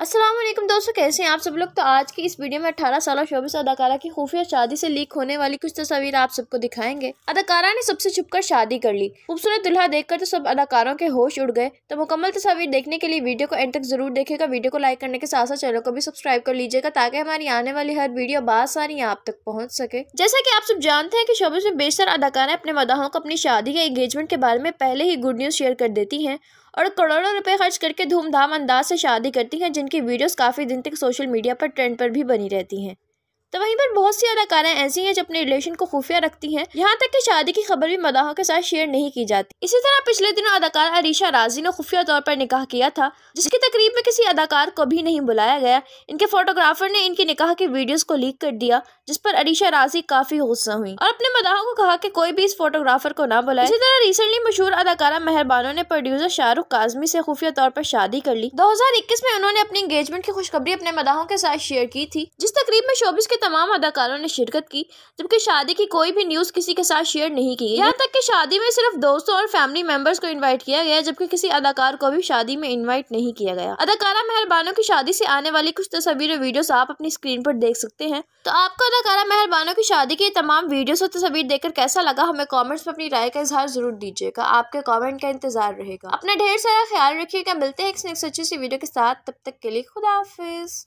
असलम दोस्तों कैसे हैं आप सब लोग तो आज की इस वीडियो में 18 साल और से अदाकारा की खुफिया शादी से लीक होने वाली कुछ तस्वीर आप सबको दिखाएंगे अदाकारा ने सबसे छुपकर शादी कर ली खूबसूरत दुल्हा देखकर तो सब अदाकारों के होश उड़ गए तो मुकम्मल तस्वीर देखने के लिए वीडियो को एंड तक जरूर देखेगा वीडियो को लाइक करने के साथ साथ चैनल को भी सब्सक्राइब कर लीजिएगा ताकि हमारी आने वाली हर वीडियो बासानी आप तक पहुँच सके जैसा की आप सब जानते हैं की शोबिस में बेशतर अदाकारा अपने मदाहों को अपनी शादी या एंगेजमेंट के बारे में पहले ही गुड न्यूज़ शेयर कर देती है और करोड़ों रुपए खर्च करके धूमधाम अंदाज से शादी करती हैं जिनकी वीडियोस काफ़ी दिन तक सोशल मीडिया पर ट्रेंड पर भी बनी रहती हैं तो वहीं पर बहुत सी अदाकारा ऐसी हैं जो अपने रिलेशन को खुफिया रखती हैं यहाँ तक कि शादी की खबर भी मदाहों के साथ शेयर नहीं की जाती इसी तरह पिछले दिनों अदाकार अरीशा राजी ने खुफिया तौर पर निकाह किया था जिसकी तकरीब में किसी अदाकार को भी नहीं बुलाया गया इनके फोटोग्राफर ने इनके निकाह की वीडियोस को लीक कर दिया जिस पर अरीशा राजी काफी गुस्सा हुई और अपने मदाहों को कहा की कोई भी इस फोटोग्राफर को ना बुलाए इसी तरह रिसेंटली मशहूर अदाकारा मेहरबानों ने प्रोड्यूसर शाहरुख काजमी से खुफिया तौर पर शादी कर ली दो में उन्होंने अपनी एंगेजमेंट की खुशखबरी अपने मदाहों के साथ शेयर की थी जिस तकरीब में शोबिस के के तमाम अदाकारों ने शिरकत की जबकि शादी की कोई भी न्यूज़ किसी के साथ शेयर नहीं की यहाँ तक कि शादी में सिर्फ दोस्तों और फैमिली मेंबर्स को इन्वाइट किया गया जबकि किसी अदाकार को भी शादी में इन्वाइट नहीं किया गया अदाकारा मेहरबानों की शादी से आने वाली कुछ तस्वीर और वीडियो आप अपनी स्क्रीन पर देख सकते हैं तो आपको अदाकारा मेहरबानों की शादी की तमाम वीडियो और तस्वीर देखकर कैसा लगा हमें कॉमेंट्स में अपनी राय का इजहार जरूर दीजिएगा आपके कॉमेंट का इंतजार रहेगा अपना ढेर सारा ख्याल रखिएगा मिलते हैं अच्छी सी वीडियो के साथ तब तक के लिए खुदाफिज